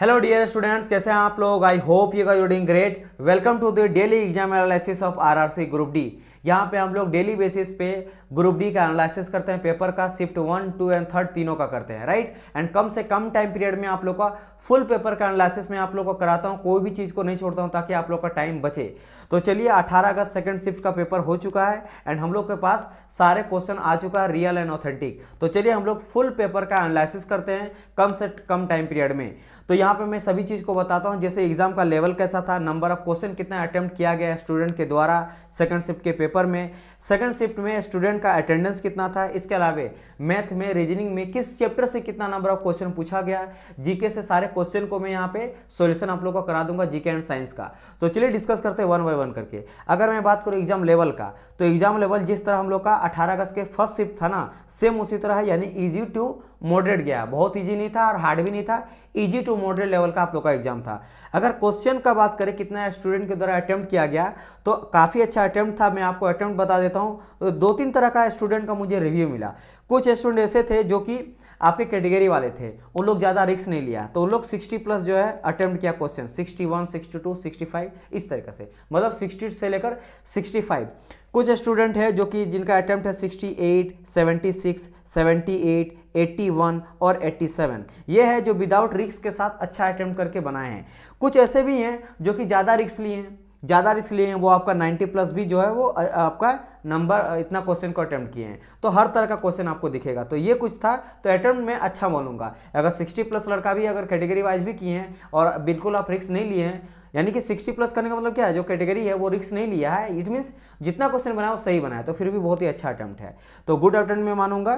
Hello dear students कैसे हैं आप लोग I hope you are doing great welcome to the daily exam analysis of RRC group D यहाँ पे हम लोग डेली बेसिस पे ग्रुप डी का एनालिसिस करते हैं पेपर का shift one two and third तीनों का करते हैं राइट एंड कम से कम टाइम पीरियड में आप लोग का फुल पेपर का एनालिसिस में आप लोग को कराता हूँ कोई भी चीज़ को नहीं छोड़ता हूँ ताकि आप लोग का टाइम बचे तो चलिए अठारह अगस्त सेकेंड शिफ्ट का पेपर हो चुका है एंड हम लोग के पास सारे क्वेश्चन आ चुका है रियल एंड ऑथेंटिक तो चलिए हम लोग फुल पेपर का एनालिसिस करते हैं कम से कम टाइम पीरियड में तो यहाँ पे मैं सभी चीज़ को बताता हूँ जैसे एग्जाम का लेवल कैसा था नंबर ऑफ क्वेश्चन कितना अटैम्प्ट किया गया स्टूडेंट के द्वारा सेकंड शिफ्ट के पेपर में सेकंड शिफ्ट में स्टूडेंट स्टूडेंट का अटेंडेंस कितना था इसके अलावा मैथ में रीजनिंग में किस चैप्टर से कितना नंबर ऑफ क्वेश्चन पूछा गया है जीके से सारे क्वेश्चन को मैं यहाँ पे सोल्यूशन आप लोगों को करा दूंगा जीके एंड साइंस का तो चलिए डिस्कस करते हैं वन बाय वन करके अगर मैं बात करूँ एग्जाम लेवल का तो एग्जाम लेवल जिस तरह हम लोग का अठारह अगस्त के फर्स्ट शिफ्ट था ना सेम उसी तरह है यानी ईजी टू मॉडरेट गया बहुत ईजी नहीं था और हार्ड भी नहीं था इजी टू मॉडरेट लेवल का आप लोग का एग्जाम था अगर क्वेश्चन का बात करें कितना स्टूडेंट के द्वारा अटैम्प्ट किया गया तो काफ़ी अच्छा अटैम्प्ट था मैं आपको अटैम्प्ट बता देता हूँ तो दो तीन तरह का स्टूडेंट का मुझे रिव्यू मिला कुछ स्टूडेंट ऐसे थे जो कि आपके कैटेगरी वाले थे उन लोग ज़्यादा रिक्स नहीं लिया तो उन लोग 60 प्लस जो है अटेम्प्ट किया क्वेश्चन 61, 62, 65 इस तरीके से मतलब 60 से लेकर 65 कुछ स्टूडेंट है जो कि जिनका अटैम्प्ट है 68, 76, 78, 81 और 87 ये है जो विदाउट रिक्स के साथ अच्छा अटैम्प्ट करके बनाए हैं कुछ ऐसे भी हैं जो कि ज़्यादा रिक्स लिए हैं ज़्यादा रिस्क लिए हैं वो आपका 90 प्लस भी जो है वो आपका नंबर इतना क्वेश्चन को अटैम्प्ट किए हैं तो हर तरह का क्वेश्चन आपको दिखेगा तो ये कुछ था तो अटैम्प्ट में अच्छा मानूंगा अगर 60 प्लस लड़का भी अगर कैटेगरी वाइज भी किए हैं और बिल्कुल आप रिक्स नहीं लिए हैं यानी कि 60 प्लस करने का मतलब क्या है जो कैटेगरी है वो रिक्स नहीं लिया है इट मीन्स जितना क्वेश्चन बनाया वो सही बनाया तो फिर भी बहुत ही अच्छा अटैम्प्ट है तो गुड अटेंड में मानूंगा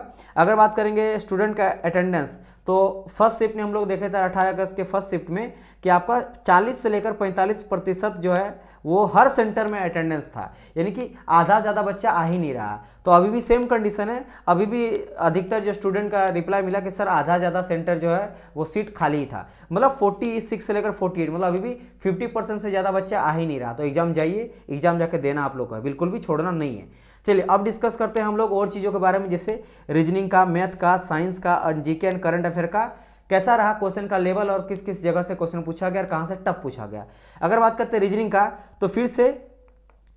अगर बात करेंगे स्टूडेंट का अटेंडेंस तो फर्स्ट शिफ्ट में हम लोग देखे थे अठारह अगस्त के फर्स्ट शिफ्ट में कि आपका चालीस से लेकर पैंतालीस प्रतिशत जो है वो हर सेंटर में अटेंडेंस था यानी कि आधा ज़्यादा बच्चा आ ही नहीं रहा तो अभी भी सेम कंडीशन है अभी भी अधिकतर जो स्टूडेंट का रिप्लाई मिला कि सर आधा ज़्यादा सेंटर जो है वो सीट खाली ही था मतलब फोर्टी सिक्स से लेकर फोर्टी एट मतलब अभी भी फिफ्टी परसेंट से ज़्यादा बच्चा आ ही नहीं रहा तो एग्ज़ाम जाइए एग्ज़ाम जाके देना आप लोग का बिल्कुल भी छोड़ना नहीं है चलिए अब डिस्कस करते हैं हम लोग और चीज़ों के बारे में जैसे रीजनिंग का मैथ का साइंस का जी के एंड करंट अफेयर का कैसा रहा क्वेश्चन का लेवल और किस किस जगह से क्वेश्चन पूछा गया और कहाँ से टफ पूछा गया अगर बात करते हैं रीजनिंग का तो फिर से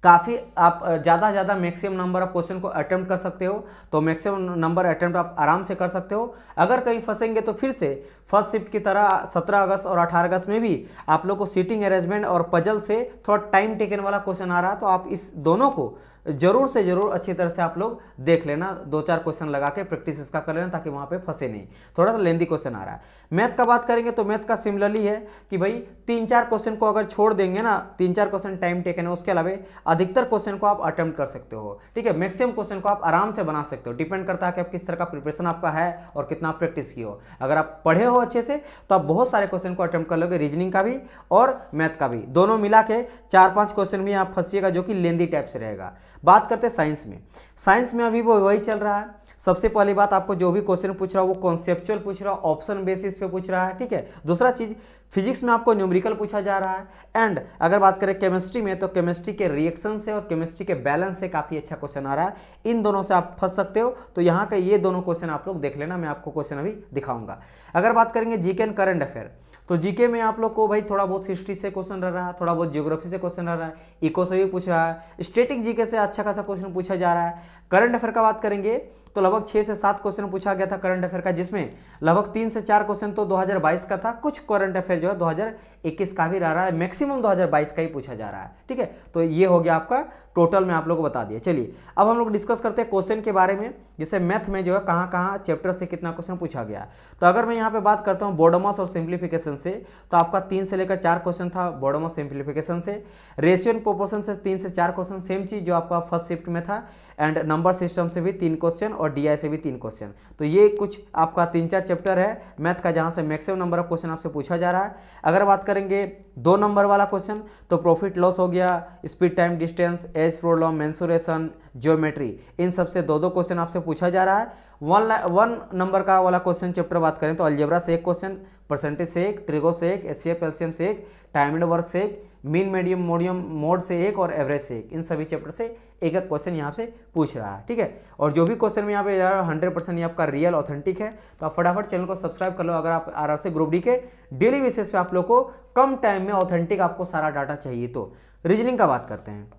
काफ़ी आप ज़्यादा से ज़्यादा मैक्सिमम नंबर ऑफ क्वेश्चन को अटैम्प्ट कर सकते हो तो मैक्सिमम नंबर अटैम्प्ट आप आराम से कर सकते हो अगर कहीं फंसेंगे तो फिर से फर्स्ट शिफ्ट की तरह 17 अगस्त और 18 अगस्त में भी आप लोग को सीटिंग अरेंजमेंट और पजल से थोड़ा टाइम टेकन वाला क्वेश्चन आ रहा है तो आप इस दोनों को ज़रूर से ज़रूर अच्छी तरह से आप लोग देख लेना दो चार क्वेश्चन लगा के प्रैक्टिस इसका कर लेना ताकि वहाँ पे फंसे नहीं थोड़ा सा लेंदी क्वेश्चन आ रहा है मैथ का बात करेंगे तो मैथ का सिमिलरली है कि भाई तीन चार क्वेश्चन को अगर छोड़ देंगे ना तीन चार क्वेश्चन टाइम टेकन है उसके अलावा अधिकतर क्वेश्चन को आप अटैम्प्ट कर सकते हो ठीक है मैक्सिमम क्वेश्चन को आप आराम से बना सकते हो डिपेंड करता है कि आप किस तरह का प्रिपरेशन आपका है और कितना प्रैक्टिस की हो अगर आप पढ़े हो अच्छे से तो आप बहुत सारे क्वेश्चन को अटैम्प्ट कर लोगे रीजनिंग का भी और मैथ का भी दोनों मिला के चार पाँच क्वेश्चन भी आप फंसीएगा जो कि लेंदी टाइप से रहेगा बात करते हैं साइंस में साइंस में अभी वो वही चल रहा है सबसे पहली बात आपको जो भी क्वेश्चन पूछ रहा है वो कॉन्सेप्चुअल पूछ रहा है ऑप्शन बेसिस पे पूछ रहा है ठीक है दूसरा चीज़ फिजिक्स में आपको न्यूमेरिकल पूछा जा रहा है एंड अगर बात करें केमिस्ट्री में तो केमिस्ट्री के रिएक्शन से और केमिस्ट्री के बैलेंस से काफ़ी अच्छा क्वेश्चन आ रहा है इन दोनों से आप फंस सकते हो तो यहाँ का ये दोनों क्वेश्चन आप लोग देख लेना मैं आपको क्वेश्चन अभी दिखाऊंगा अगर बात करेंगे जी के करंट अफेयर तो जीके में आप लोग को भाई थोड़ा बहुत हिस्ट्री से क्वेश्चन रह रहा है थोड़ा बहुत जियोग्राफी से क्वेश्चन रह रहा है इको से भी पूछ रहा है स्टेटिक जीके से अच्छा खासा क्वेश्चन पूछा जा रहा है करंट अफेयर का बात करेंगे तो लगभग छः से सात क्वेश्चन पूछा गया था करंट अफेयर का जिसमें लगभग तीन से चार क्वेश्चन तो 2022 का था कुछ करंट अफेयर जो है 2021 का भी रह रहा है मैक्सिमम 2022 का ही पूछा जा रहा है ठीक है तो ये हो गया आपका टोटल मैं आप लोगों को बता दिया चलिए अब हम लोग डिस्कस करते हैं क्वेश्चन के बारे में जैसे मैथ में जो है कहाँ कहाँ चैप्टर से कितना क्वेश्चन पूछा गया तो अगर मैं यहाँ पर बात करता हूँ बोडोमस और सिंप्लीफिकेशन से तो आपका तीन से लेकर चार क्वेश्चन था बोडोमस सिंप्लीफिकेशन से रेशियो एंड प्रोपोर्शन से तीन से चार क्वेश्चन सेम चीज़ जो आपका फर्स्ट शिफ्ट में था एंड नंबर सिस्टम से भी तीन क्वेश्चन और डी से भी तीन क्वेश्चन तो ये कुछ आपका तीन चार चैप्टर है मैथ का जहाँ से मैक्सिमम नंबर ऑफ क्वेश्चन आपसे पूछा जा रहा है अगर बात करेंगे दो नंबर वाला क्वेश्चन तो प्रॉफिट लॉस हो गया speed time distance age problem mensuration geometry इन सबसे दो दो क्वेश्चन आपसे पूछा जा रहा है वन वन नंबर का वाला क्वेश्चन चैप्टर बात करें तो अलजेब्रा से एक क्वेश्चन परसेंटेज से एक ट्रिगो से एक एस एल्शियम से एक टाइमड वर्क से एक मीन मीडियम मोडियम मोड से एक और एवरेज से एक इन सभी चैप्टर से एक एक क्वेश्चन यहाँ से पूछ रहा है ठीक है और जो भी क्वेश्चन में यहाँ पे हंड्रेड परसेंट ये आपका रियल ऑथेंटिक है तो आप फटाफट चैनल को सब्सक्राइब कर लो अगर आप आर से ग्रुप डी के डेली बेसिस पे आप लोग को कम टाइम में ऑथेंटिक आपको सारा डाटा चाहिए तो रीजनिंग का बात करते हैं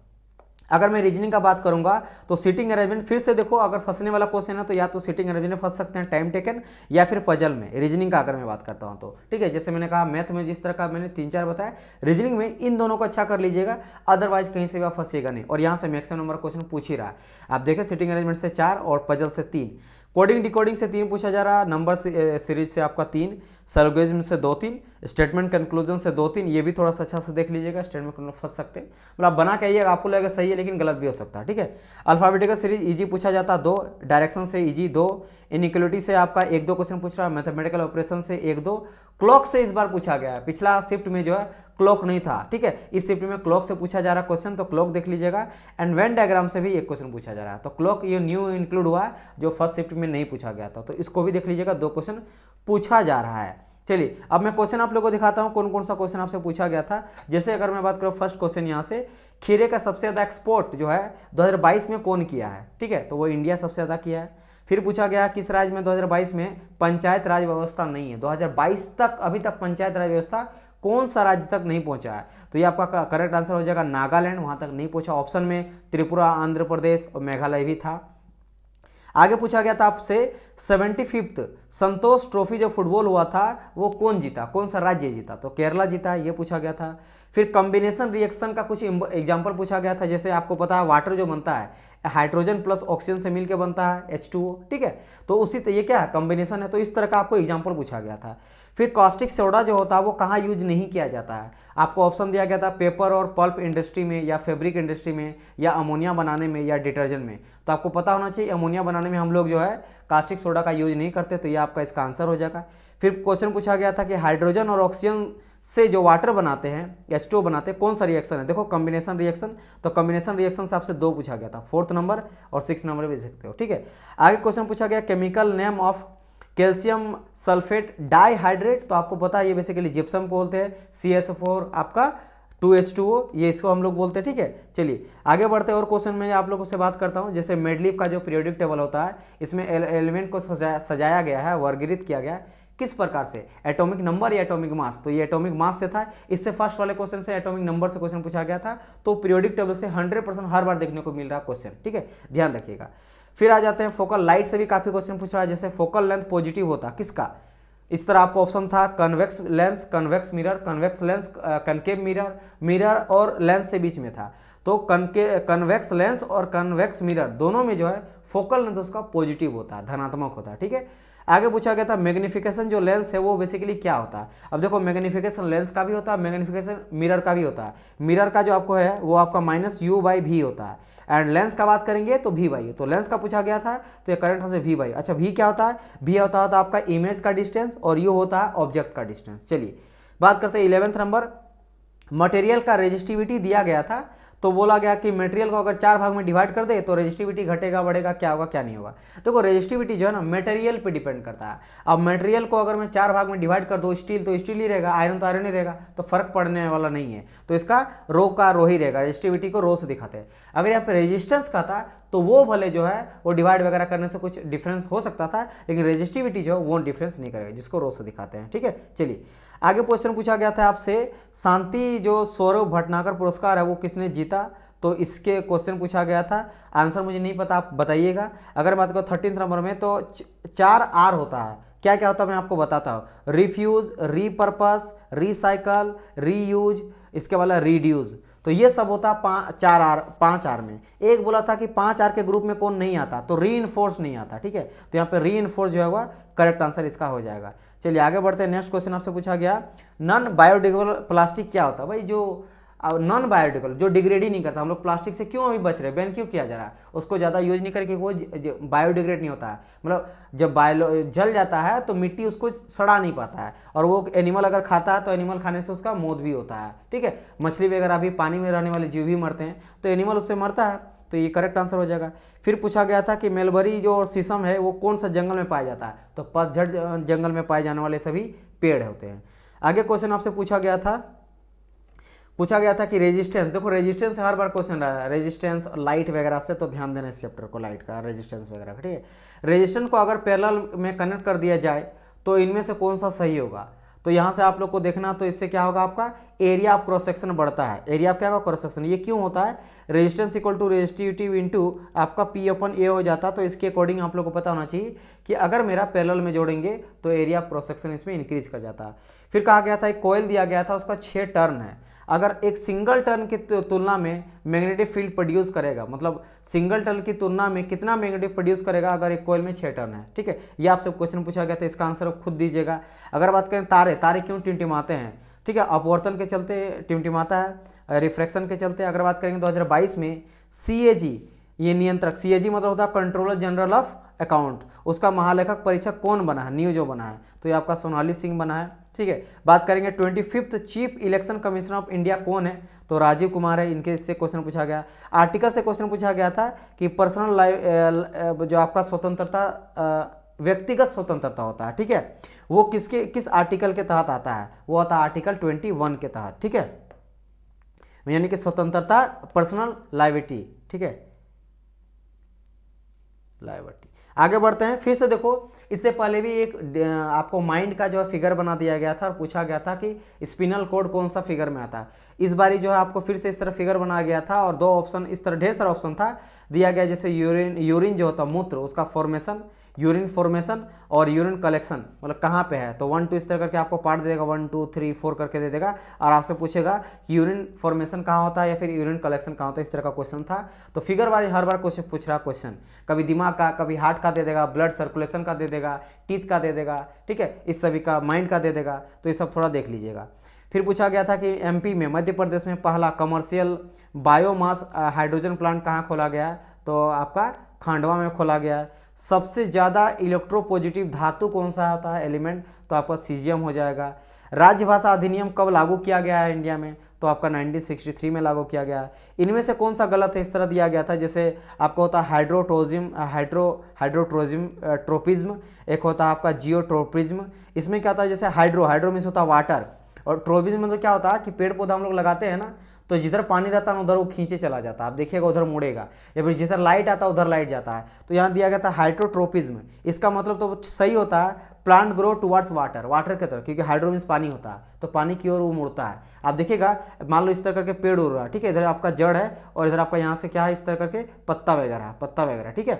अगर मैं रीजनिंग का बात करूंगा तो सीटिंग अरेंजमेंट फिर से देखो अगर फंसने वाला क्वेश्चन है तो या तो सीटिंग अरेंजमेंट में फंस सकते हैं टाइम टेकन या फिर पजल में रीजनिंग का अगर मैं बात करता हूं तो ठीक है जैसे मैंने कहा मैथ में जिस तरह का मैंने तीन चार बताया रीजनिंग में इन दोनों को अच्छा कर लीजिएगा अदरवाइज कहीं से भी आप फंसेगा नहीं और यहाँ से मैक्सिमम नंबर क्वेश्चन पूछ ही रहा है आप देखें सीटिंग अरेंजमेंट से चार और पजल से तीन कोडिंग डिकोडिंग से तीन पूछा जा रहा नंबर सीरीज से आपका तीन सलोगिज्म से दो तीन स्टेटमेंट कंक्लूजन से दो तीन ये भी थोड़ा सा अच्छा से देख लीजिएगा स्टेटमेंट कंक्लूजन फंस सकते हैं मतलब आप बना के आइएगा आपको लगेगा सही है लेकिन गलत भी हो सकता है ठीक है अल्फाबेटिकल सीरीज ईजी पूछा जाता है दो डायरेक्शन से ईजी दो इनिक्वलिटी से आपका एक दो क्वेश्चन पूछ रहा है मैथमेटिकल ऑपरेशन से एक दो क्लॉक से इस बार पूछा गया है पिछला शिफ्ट में जो है क्लॉक नहीं था ठीक है इस शिफ्ट में क्लॉक से पूछा जा रहा क्वेश्चन तो क्लॉक देख लीजिएगा एंड वेन डायग्राम से भी एक क्वेश्चन पूछा जा रहा है तो क्लॉक ये न्यू इंक्लूड हुआ है जो फर्स्ट शिफ्ट में नहीं पूछा गया था तो इसको भी देख लीजिएगा दो क्वेश्चन पूछा जा रहा है चलिए अब मैं क्वेश्चन आप लोगों को दिखाता हूँ कौन कौन सा क्वेश्चन आपसे पूछा गया था जैसे अगर मैं बात करूँ फर्स्ट क्वेश्चन यहाँ से खीरे का सबसे ज़्यादा एक्सपोर्ट जो है 2022 में कौन किया है ठीक है तो वो इंडिया सबसे ज़्यादा किया है फिर पूछा गया किस राज्य में 2022 में पंचायत राज व्यवस्था नहीं है 2022 तक अभी तक पंचायत राज व्यवस्था कौन सा राज्य तक नहीं पहुंचा है तो ये आपका करेक्ट आंसर हो जाएगा नागालैंड वहाँ तक नहीं पहुंचा ऑप्शन में त्रिपुरा आंध्र प्रदेश और मेघालय भी था आगे पूछा गया था आपसे सेवेंटी फिफ्थ संतोष ट्रॉफी जो फुटबॉल हुआ था वो कौन जीता कौन सा राज्य जीता तो केरला जीता ये पूछा गया था फिर कॉम्बिनेशन रिएक्शन का कुछ एग्जाम्पल पूछा गया था जैसे आपको पता है वाटर जो बनता है हाइड्रोजन प्लस ऑक्सीजन से मिलकर बनता है एच ठीक है तो उसी ये क्या है कॉम्बिनेशन है तो इस तरह का आपको एग्जाम्पल पूछा गया था फिर कॉस्टिक सोडा जो होता है वो कहाँ यूज नहीं किया जाता है आपको ऑप्शन दिया गया था पेपर और पल्प इंडस्ट्री में या फैब्रिक इंडस्ट्री में या अमोनिया बनाने में या डिटर्जेंट में तो आपको पता होना चाहिए अमोनिया बनाने में हम लोग जो है कास्टिक सोडा का यूज नहीं करते तो ये आपका इसका आंसर हो जाएगा फिर क्वेश्चन पूछा गया था कि हाइड्रोजन और ऑक्सीजन से जो वाटर बनाते हैं एच टू बनाते हैं कौन सा रिएक्शन है देखो कॉम्बिनेशन रिएक्शन तो कॉम्बिनेशन रिएक्शन से आपसे दो पूछा गया था फोर्थ नंबर और सिक्स नंबर भी सकते हो ठीक है आगे क्वेश्चन पूछा गया chemical name of calcium sulphate dihydrate तो आपको पता है ये बेसिकली जिप्सम को बोलते हैं सी एस फोर आपका टू एच टू ओ ये इसको हम लोग बोलते हैं ठीक है चलिए आगे बढ़ते हैं और क्वेश्चन में आप लोगों से बात करता हूँ जैसे मेडलिप का जो पीरियोडिक टेबल होता है इसमें एलिमेंट को सजाया सजाया गया है वर्गीकृत किया गया है किस प्रकार से एटॉमिक नंबर या एटॉमिक मास तो ये एटॉमिक मास से था इससे फर्स्ट वाले क्वेश्चन से एटॉमिक नंबर से क्वेश्चन पूछा गया था तो पीरियोडिक टेबल से हंड्रेड परसेंट हर बार देखने को मिल रहा क्वेश्चन ठीक है ध्यान रखिएगा फिर आ जाते हैं फोकल लाइट से भी काफ़ी क्वेश्चन पूछ रहा है जैसे फोकल लेंथ पॉजिटिव होता किसका इस तरह आपको ऑप्शन था convex lens convex mirror convex lens concave mirror mirror और लेंस से बीच में था तो कनके कन्वेक्स लेंस और कन्वेक्स मिरर दोनों में जो है फोकल लेंथ उसका पॉजिटिव होता है धनात्मक होता है ठीक है आगे पूछा गया था मैग्निफिकेशन जो लेंस है वो बेसिकली क्या होता है अब देखो मैग्निफिकेशन लेंस का भी होता है मैग्नीफिकेशन मिरर का भी होता है मिरर का जो आपको है वो आपका माइनस यू बाई भी होता है एंड लेंस का बात करेंगे तो वी बाई तो लेंस का पूछा गया था तो ये करंट से वी बाई अच्छा वी क्या होता है वी होता है आपका इमेज का डिस्टेंस और यू होता है ऑब्जेक्ट का डिस्टेंस चलिए बात करते हैं इलेवेंथ नंबर मटेरियल का रेजिस्टिविटी दिया गया था तो बोला गया कि मटेरियल को अगर चार भाग में डिवाइड कर दे तो रेजिस्टिविटी घटेगा बढ़ेगा क्या होगा क्या नहीं होगा देखो तो रेजिस्टिविटी जो है ना मटेरियल पे डिपेंड करता है अब मटेरियल को अगर मैं चार भाग में डिवाइड कर दूँ स्टील तो स्टील ही रहेगा आयरन तो आयरन ही रहेगा तो फर्क पड़ने वाला नहीं है तो इसका रो का रो ही रहेगा रेजिस्टिविटी को रो से दिखाते हैं अगर यहाँ पे रजिस्टेंस का था तो वो भले जो है वो डिवाइड वगैरह करने से कुछ डिफरेंस हो सकता था लेकिन रजिस्टिविटी जो है वो डिफरेंस नहीं करेगा जिसको रो से दिखाते हैं ठीक है चलिए आगे क्वेश्चन पूछा गया था आपसे शांति जो सौरभ भटनागर पुरस्कार है वो किसने जीता तो इसके क्वेश्चन पूछा गया था आंसर मुझे नहीं पता आप बताइएगा अगर बात करो थर्टीन नंबर में तो चार आर होता है क्या क्या होता है मैं आपको बताता हूँ रिफ्यूज रीपर्पस रिसाइकल रीयूज इसके वाला रीड्यूज़ तो ये सब होता पाँच चार आर पाँच आर में एक बोला था कि पाँच आर के ग्रुप में कौन नहीं आता तो री नहीं आता ठीक है तो यहाँ पे री जो वह करेक्ट आंसर इसका हो जाएगा चलिए आगे बढ़ते हैं नेक्स्ट क्वेश्चन आपसे पूछा गया नॉन बायोडिग्रेडेबल प्लास्टिक क्या होता है भाई जो और नॉन बायोडिकल जो डिग्रेड ही नहीं करता हम लोग प्लास्टिक से क्यों अभी बच रहे हैं बैन क्यों किया जा रहा है उसको ज़्यादा यूज नहीं करके वो बायोडिग्रेड नहीं होता है मतलब जब बायो जल जाता है तो मिट्टी उसको सड़ा नहीं पाता है और वो एनिमल अगर खाता है तो एनिमल खाने से उसका मौत भी होता है ठीक है मछली वगैरह अभी पानी में रहने वाले जीव भी मरते हैं तो एनिमल उससे मरता है तो ये करेक्ट आंसर हो जाएगा फिर पूछा गया था कि मेलबरी जो और शीशम है वो कौन सा जंगल में पाया जाता है तो पतझड़ जंगल में पाए जाने वाले सभी पेड़ होते हैं आगे क्वेश्चन आपसे पूछा गया था पूछा गया था कि रेजिस्टेंस देखो रेजिस्टेंस हर बार क्वेश्चन रहा है रेजिस्टेंस लाइट वगैरह से तो ध्यान देना इस चैप्टर को लाइट का रेजिस्टेंस वगैरह का ठीक है रेजिस्टेंस को अगर पैरल में कनेक्ट कर दिया जाए तो इनमें से कौन सा सही होगा तो यहाँ से आप लोग को देखना तो इससे क्या होगा आपका एरिया ऑफ क्रॉस सेक्शन बढ़ता है एरिया ऑफ क्या होगा क्रॉस सेक्शन ये क्यों होता है resistance equal to resistivity into आपका पी अपन ए हो जाता है तो इसके अकॉर्डिंग आप लोग को पता होना चाहिए कि अगर मेरा पैरल में जोड़ेंगे तो एरिया ऑफ क्रॉस सेक्शन इसमें इंक्रीज कर जाता है फिर कहा गया था एक कोयल दिया गया था उसका छः टर्न है अगर एक सिंगल टर्न की तुलना में मैग्नेटिक फील्ड प्रोड्यूस करेगा मतलब सिंगल टर्न की तुलना में कितना मैग्नेटिक प्रोड्यूस करेगा अगर एक कोयल में छः टर्न है ठीक है ये आपसे क्वेश्चन पूछा गया तो इसका आंसर आप खुद दीजिएगा अगर बात करें तारे तारे क्यों टिमटिमाते हैं ठीक है अपवर्तन के चलते टिमटिमाता है रिफ्रैक्शन के चलते अगर बात करेंगे दो में सी ये नियंत्रक सी मतलब होता है कंट्रोलर जनरल ऑफ अकाउंट उसका महालेखक परीक्षक कौन बना है न्यू जो बना है तो ये आपका सोनाली सिंह बना है ठीक है बात करेंगे twenty fifth chief election commissioner of India कौन है तो राजीव कुमार है इनके से क्वेश्चन पूछा गया आर्टिकल से क्वेश्चन पूछा गया था कि पर्सनल जो आपका स्वतंत्रता व्यक्तिगत स्वतंत्रता होता है ठीक है वो किसके किस आर्टिकल के तहत आता है वो आता है आर्टिकल ट्वेंटी वन के तहत ठीक है यानी कि स्वतंत्रता पर्सनल लाइविटी ठीक है लाइवर्टी आगे बढ़ते हैं फिर से देखो इससे पहले भी एक आपको माइंड का जो है फिगर बना दिया गया था और पूछा गया था कि स्पिनल कोड कौन सा फिगर में आता है इस बारी जो है आपको फिर से इस तरह फिगर बनाया गया था और दो ऑप्शन इस तरह ढेर सारा ऑप्शन था दिया गया जैसे यूरिन यूरिन जो होता मूत्र उसका फॉर्मेशन यूरिन फॉर्मेशन और यूरिन कलेक्शन मतलब कहाँ पे है तो वन टू इस तरह करके आपको पार्ट दे देगा वन टू थ्री फोर करके दे देगा और आपसे पूछेगा कि यूरिन फॉर्मेशन कहाँ होता है या फिर यूरिन कलेक्शन कहाँ होता है इस तरह का क्वेश्चन था तो फिगर वाइज हर बार क्वेश्चन पूछ रहा क्वेश्चन कभी दिमाग का कभी हार्ट का दे देगा ब्लड सर्कुलेशन का दे देगा टीथ का दे देगा ठीक है इस सभी का माइंड का दे देगा तो ये सब थोड़ा देख लीजिएगा फिर पूछा गया था कि एमपी में मध्य प्रदेश में पहला कमर्शियल बायोमास हाइड्रोजन प्लांट कहाँ खोला गया है तो आपका खांडवा में खोला गया है सबसे ज़्यादा इलेक्ट्रोपॉजिटिव धातु कौन सा होता है एलिमेंट तो आपका सीजियम हो जाएगा राज्य भाषा अधिनियम कब लागू किया गया है इंडिया में तो आपका 1963 में लागू किया गया है इनमें से कौन सा गलत है इस तरह दिया गया था जैसे आपका होता है हाइड्रो हाइड्रोट्रोजिम ट्रोपिज्म एक होता है आपका जियोट्रोपिज्म इसमें क्या होता है जैसे हाइड्रो हाइड्रो मीन्स होता है वाटर और ट्रोपिज्म मतलब क्या होता है कि पेड़ पौधा हम लोग लगाते हैं ना तो जिधर पानी रहता ना उधर वो खींचे चला जाता है आप देखिएगा उधर मुड़ेगा या फिर जिधर लाइट आता है उधर लाइट जाता है तो यहाँ दिया गया था हाइड्रोट्रोपिज्म इसका मतलब तो सही होता है plant grow towards water water के तरफ क्योंकि हाइड्रोमिन पानी होता है तो पानी की ओर वो मुड़ता है आप देखिएगा मान लो इस तरह करके पेड़ उड़ रहा है ठीक है इधर आपका जड़ है और इधर आपका यहाँ से क्या है इस तरह करके पत्ता वगैरह पत्ता वगैरह ठीक है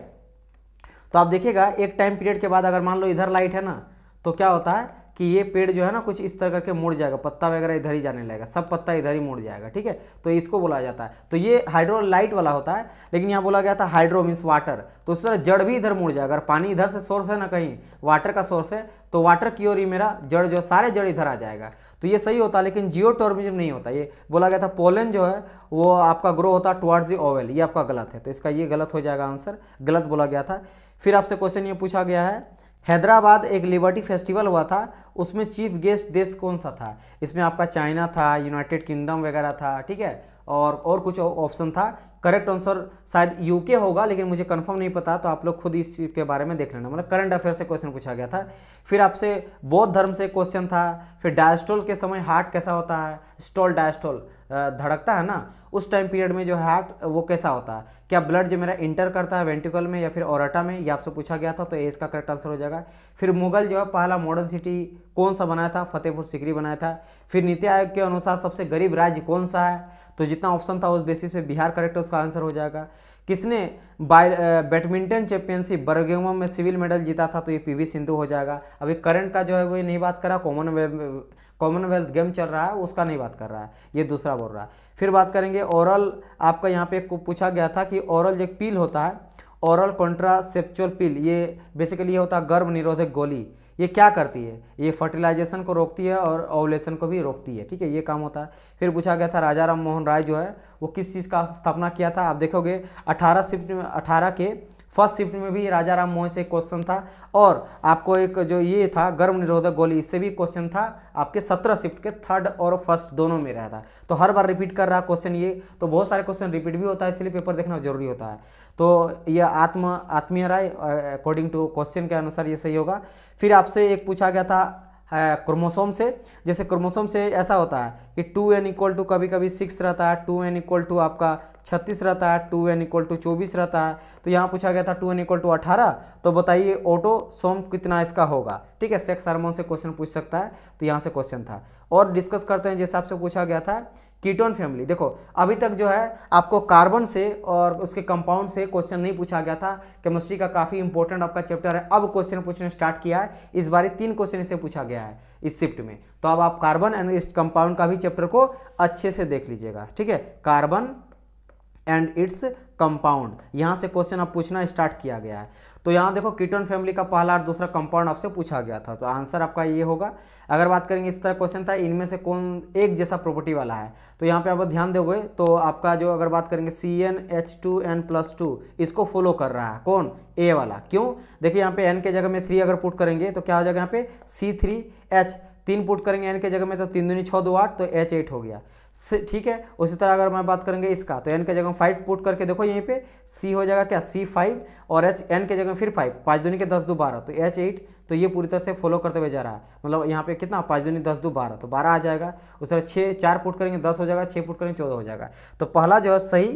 तो आप देखिएगा एक टाइम पीरियड के बाद अगर मान लो इधर लाइट है ना तो क्या होता है कि ये पेड़ जो है ना कुछ इस तरह करके मुड़ जाएगा पत्ता वगैरह इधर ही जाने लगेगा सब पत्ता इधर ही मुड़ जाएगा ठीक है तो इसको बोला जाता है तो ये हाइड्रोलाइट वाला होता है लेकिन यहाँ बोला गया था हाइड्रो मीन्स वाटर तो उस तरह जड़ भी इधर मुड़ जाएगा अगर पानी इधर से सोर्स है ना कहीं वाटर का सोर्स है तो वाटर की ओर ही मेरा जड़ जो सारे जड़ इधर आ जाएगा तो ये सही होता है लेकिन जियो नहीं होता ये बोला गया था पोलन जो है वो आपका ग्रो होता है टुवर्ड्स दी ओवेल ये आपका गलत है तो इसका ये गलत हो जाएगा आंसर गलत बोला गया था फिर आपसे क्वेश्चन ये पूछा गया है हैदराबाद एक लिबर्टी फेस्टिवल हुआ था उसमें चीफ गेस्ट देश कौन सा था इसमें आपका चाइना था यूनाइटेड किंगडम वगैरह था ठीक है और और कुछ ऑप्शन था करेक्ट आंसर शायद यूके होगा लेकिन मुझे कंफर्म नहीं पता तो आप लोग खुद इस चीज़ के बारे में देख लेना मतलब करंट अफेयर से क्वेश्चन पूछा गया था फिर आपसे बौद्ध धर्म से क्वेश्चन था फिर डायस्टोल के समय हार्ट कैसा होता है स्टोल डायस्टोल धड़कता है ना उस टाइम पीरियड में जो हार्ट वो कैसा होता है क्या ब्लड जो मेरा इंटर करता है वेंटिकल में या फिर ओराटा में ये आपसे पूछा गया था तो ए इसका करेक्ट आंसर हो जाएगा फिर मुगल जो है पहला मॉडर्न सिटी कौन सा बनाया था फतेहपुर सिकरी बनाया था फिर नीति आयोग के अनुसार सबसे गरीब राज्य कौन सा है तो जितना ऑप्शन था उस बेसिस पे बिहार करेक्ट है उसका आंसर हो जाएगा किसने बैडमिंटन चैंपियनशिप बरगेमा में सिविल मेडल जीता था तो ये पीवी सिंधु हो जाएगा अभी करंट का जो है वो ये नहीं बात कर रहा कॉमनवेल्थ कॉमनवेल्थ गेम चल रहा है उसका नहीं बात कर रहा है ये दूसरा बोल रहा है फिर बात करेंगे ओरल आपका यहाँ पे पूछा गया था कि ओरल जो पील होता है ओरल कॉन्ट्रासेप्चुअल पिल ये बेसिकली ये होता है गर्भ निरोधक गोली ये क्या करती है ये फर्टिलाइजेशन को रोकती है और ओवलेशन को भी रोकती है ठीक है ये काम होता है फिर पूछा गया था राजा राम मोहन राय जो है वो किस चीज़ का स्थापना किया था आप देखोगे अठारह सिफ्ट में अठारह के फर्स्ट शिफ्ट में भी राजा राम मोहन से क्वेश्चन था और आपको एक जो ये था गर्भ निरोधक गोली इससे भी क्वेश्चन था आपके सत्रह शिफ्ट के थर्ड और फर्स्ट दोनों में रहा था तो हर बार रिपीट कर रहा क्वेश्चन ये तो बहुत सारे क्वेश्चन रिपीट भी होता है इसलिए पेपर देखना जरूरी होता है तो यह आत्म आत्मीय राय अकॉर्डिंग टू क्वेश्चन के अनुसार ये सही होगा फिर आपसे एक पूछा गया था क्रोमोसोम से जैसे क्रोमोसोम से ऐसा होता है कि टू एन इक्वल टू कभी कभी सिक्स रहता है टू एन इक्वल टू आपका छत्तीस रहता है टू एन इक्वल टू चौबीस रहता है तो यहाँ पूछा गया था टू एन इक्वल टू अठारह तो बताइए ऑटोसोम कितना इसका होगा ठीक है सेक्स हार्मोन से क्वेश्चन पूछ सकता है तो यहाँ से क्वेश्चन था और डिस्कस करते हैं जैसे आपसे पूछा गया था कीटोन फैमिली देखो अभी तक जो है आपको कार्बन से और उसके कंपाउंड से क्वेश्चन नहीं पूछा गया था केमिस्ट्री का काफ़ी इंपॉर्टेंट आपका चैप्टर है अब क्वेश्चन पूछने स्टार्ट किया है इस बारे तीन क्वेश्चन इसे पूछा गया है इस शिफ्ट में तो अब आप कार्बन एंड इस कंपाउंड का भी चैप्टर को अच्छे से देख लीजिएगा ठीक है कार्बन एंड इट्स कंपाउंड यहाँ से क्वेश्चन अब पूछना स्टार्ट किया गया है तो यहाँ देखो कीटोन फैमिली का पहला और दूसरा कंपाउंड आपसे पूछा गया था तो आंसर आपका ये होगा अगर बात करेंगे इस तरह क्वेश्चन था इनमें से कौन एक जैसा प्रॉपर्टी वाला है तो यहाँ पे आप ध्यान दोगे तो आपका जो अगर बात करेंगे C N H two N plus two इसको फॉलो कर रहा है कौन ए वाला क्यों देखिए यहाँ पे एन के जगह में थ्री अगर पुट करेंगे तो क्या हो जाएगा यहाँ पे सी थ्री एच तीन पुट करेंगे एन के जगह में तो तीन दूनी छः दो आठ तो एच एट हो गया ठीक है उसी तरह अगर मैं बात करेंगे इसका तो एन के जगह फाइव पुट करके देखो यहीं पे सी हो जाएगा क्या सी फाइव और एच एन के जगह फिर फाइव पाँच दूनी के दस दो बारह तो एच एट तो ये पूरी तरह से फॉलो करते हुए जा रहा है मतलब यहाँ पे कितना पाँच दूनी दस दो बारह तो बारह आ जाएगा उस तरह छः चार पुट करेंगे दस हो जाएगा छः पुट करेंगे चौदह हो जाएगा तो पहला जो है सही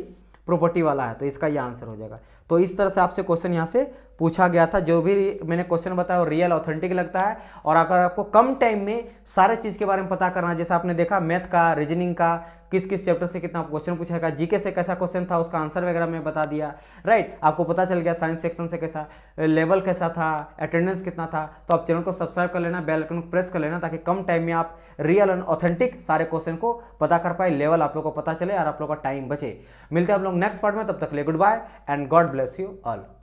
प्रॉपर्टी वाला है तो इसका ये आंसर हो जाएगा तो इस तरह से आपसे क्वेश्चन यहाँ से पूछा गया था जो भी मैंने क्वेश्चन बताया वो रियल ऑथेंटिक लगता है और अगर आपको कम टाइम में सारे चीज़ के बारे में पता करना जैसे आपने देखा मैथ का रीजनिंग का किस किस चैप्टर से कितना क्वेश्चन पूछा गया जीके से कैसा क्वेश्चन था उसका आंसर वगैरह मैं बता दिया राइट आपको पता चल गया साइंस सेक्शन से कैसा लेवल कैसा था अटेंडेंस कितना था तो आप चैनल को सब्सक्राइब कर लेना बेल आइकन को प्रेस कर लेना ताकि कम टाइम में आप रियल एंड ऑथेंटिक सारे क्वेश्चन को पता कर पाए लेवल आप लोग को पता चले और आप लोग का टाइम बचे मिलते हैं आप लोग नेक्स्ट पार्ट में तब तक ले good bye and God bless you all.